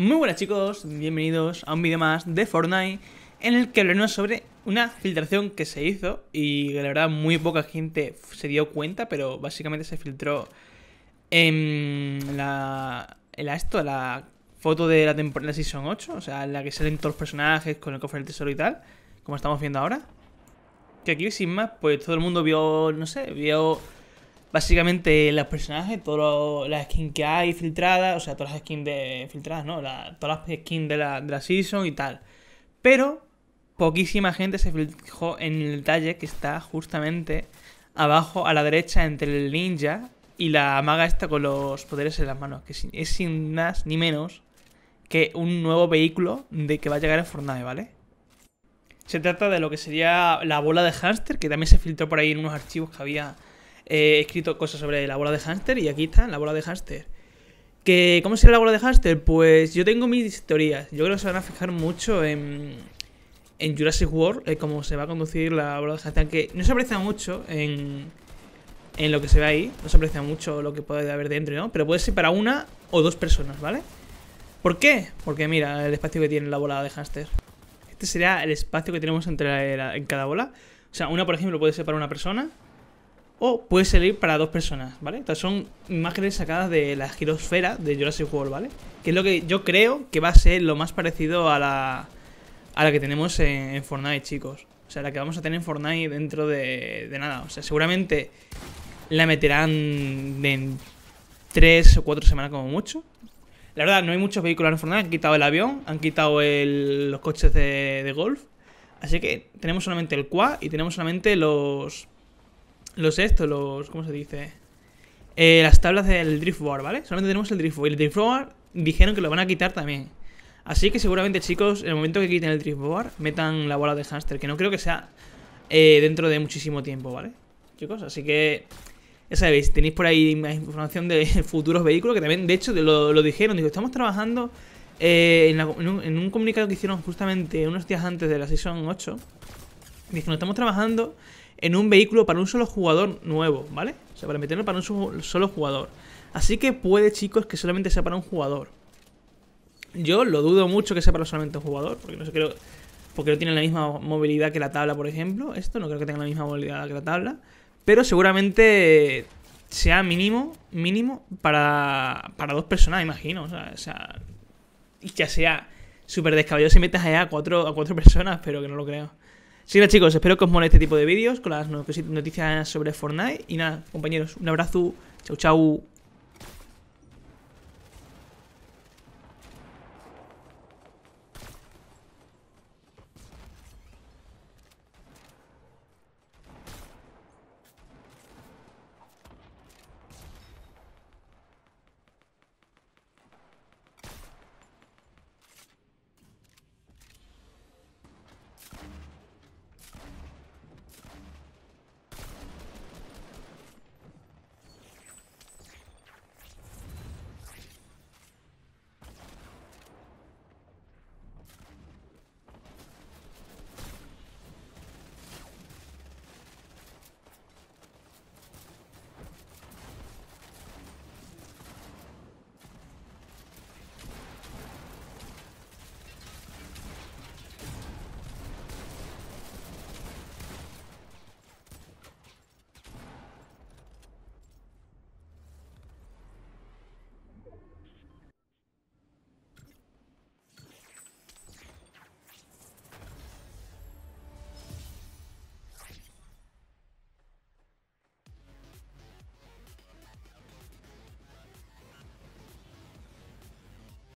Muy buenas chicos, bienvenidos a un vídeo más de Fortnite en el que hablaremos sobre una filtración que se hizo y la verdad muy poca gente se dio cuenta, pero básicamente se filtró en la, en esto, la foto de la temporada Season 8, o sea, en la que salen todos los personajes con el cofre del tesoro y tal, como estamos viendo ahora. Que aquí sin más, pues todo el mundo vio, no sé, vio básicamente los personajes, todas las skins que hay filtrada, o sea, todas las skins de, filtradas, ¿no? todas las skins de la, de la season y tal. Pero poquísima gente se fijó en el detalle que está justamente abajo a la derecha entre el ninja y la maga esta con los poderes en las manos, que es sin más ni menos que un nuevo vehículo de que va a llegar el Fortnite, ¿vale? Se trata de lo que sería la bola de hámster, que también se filtró por ahí en unos archivos que había he escrito cosas sobre la bola de hámster y aquí está, la bola de hámster. ¿Que, ¿Cómo será la bola de hámster? Pues yo tengo mis teorías. Yo creo que se van a fijar mucho en, en Jurassic World, cómo se va a conducir la bola de hámster. Aunque no se aprecia mucho en, en lo que se ve ahí. No se aprecia mucho lo que puede haber dentro, ¿no? Pero puede ser para una o dos personas, ¿vale? ¿Por qué? Porque mira el espacio que tiene la bola de hámster. Este sería el espacio que tenemos entre en cada bola. O sea, una, por ejemplo, puede ser para una persona. O puede servir para dos personas, ¿vale? Estas son imágenes sacadas de la girosfera de Jurassic World, ¿vale? Que es lo que yo creo que va a ser lo más parecido a la, a la que tenemos en, Fortnite, chicos. O sea, la que vamos a tener en Fortnite dentro de, nada. O sea, seguramente la meterán en tres o cuatro semanas como mucho. La verdad, no hay muchos vehículos en Fortnite. Han quitado el avión, han quitado los coches de, de golf. Así que tenemos solamente el quad y tenemos solamente los los estos, los... ¿Cómo se dice? Eh, las tablas del Driftboard, ¿vale? Solamente tenemos el Driftboard. Y el Driftboard dijeron que lo van a quitar también. Así que seguramente, chicos, en el momento que quiten el Driftboard, metan la bola de hamster, que no creo que sea eh, dentro de muchísimo tiempo, ¿vale? Chicos, así que... Ya sabéis, tenéis por ahí más información de futuros vehículos, que también, de hecho, lo, dijeron. Digo, estamos trabajando eh, en, un, comunicado que hicieron justamente unos días antes de la Season 8. Dijeron, estamos trabajando en un vehículo para un solo jugador nuevo, ¿vale? O sea, para meterlo para un solo jugador. Así que puede, chicos, que solamente sea para un jugador. Yo lo dudo mucho que sea para solamente un jugador, porque no sé, creo... Porque no tiene la misma movilidad que la tabla, por ejemplo. Esto no creo que tenga la misma movilidad que la tabla. Pero seguramente sea mínimo, mínimo para, para dos personas, imagino. O sea, o sea ya sea súper descabellado si metes allá cuatro, a cuatro personas, pero que no lo creo. Así nada, chicos, espero que os moleste este tipo de vídeos con las noticias sobre Fortnite. Y nada, compañeros, un abrazo. Chau, chau.